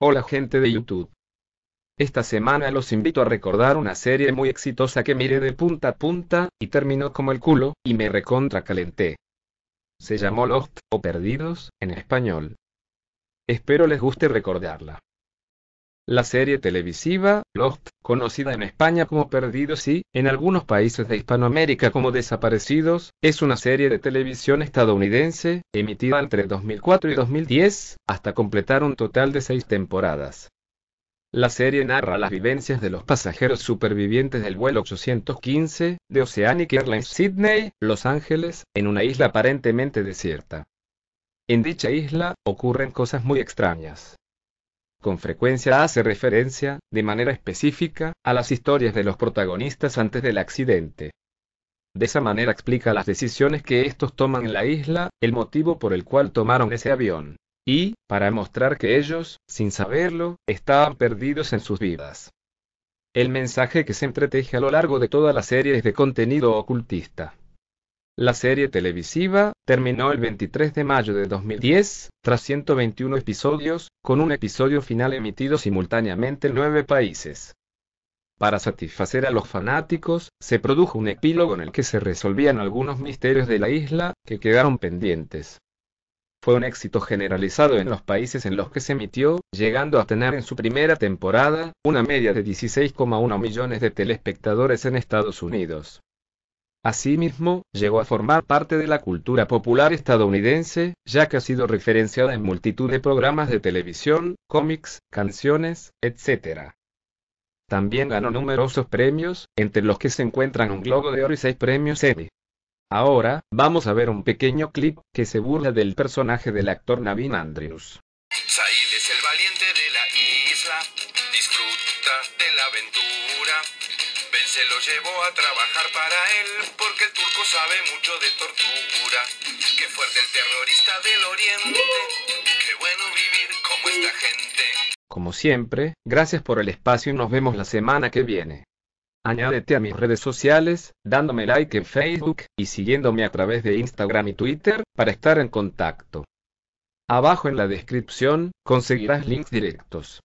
Hola gente de YouTube. Esta semana los invito a recordar una serie muy exitosa que miré de punta a punta, y terminó como el culo, y me recontra calenté. Se llamó Lost, o Perdidos, en español. Espero les guste recordarla. La serie televisiva, Lost, conocida en España como Perdidos y, en algunos países de Hispanoamérica como Desaparecidos, es una serie de televisión estadounidense, emitida entre 2004 y 2010, hasta completar un total de seis temporadas. La serie narra las vivencias de los pasajeros supervivientes del vuelo 815 de Oceanic Airlines Sydney, Los Ángeles, en una isla aparentemente desierta. En dicha isla ocurren cosas muy extrañas con frecuencia hace referencia, de manera específica, a las historias de los protagonistas antes del accidente. De esa manera explica las decisiones que estos toman en la isla, el motivo por el cual tomaron ese avión. Y, para mostrar que ellos, sin saberlo, estaban perdidos en sus vidas. El mensaje que se entreteje a lo largo de toda la serie es de contenido ocultista. La serie televisiva terminó el 23 de mayo de 2010, tras 121 episodios, con un episodio final emitido simultáneamente en nueve países. Para satisfacer a los fanáticos, se produjo un epílogo en el que se resolvían algunos misterios de la isla, que quedaron pendientes. Fue un éxito generalizado en los países en los que se emitió, llegando a tener en su primera temporada una media de 16,1 millones de telespectadores en Estados Unidos. Asimismo, llegó a formar parte de la cultura popular estadounidense, ya que ha sido referenciada en multitud de programas de televisión, cómics, canciones, etc. También ganó numerosos premios, entre los que se encuentran un Globo de Oro y seis premios Emmy. Ahora, vamos a ver un pequeño clip que se burla del personaje del actor Navin Andrews. de la se lo llevó a trabajar para él porque el turco sabe mucho de tortura. Qué fuerte el terrorista del oriente. Qué bueno vivir como esta gente. Como siempre, gracias por el espacio y nos vemos la semana que viene. Añádete a mis redes sociales, dándome like en Facebook y siguiéndome a través de Instagram y Twitter para estar en contacto. Abajo en la descripción conseguirás links directos.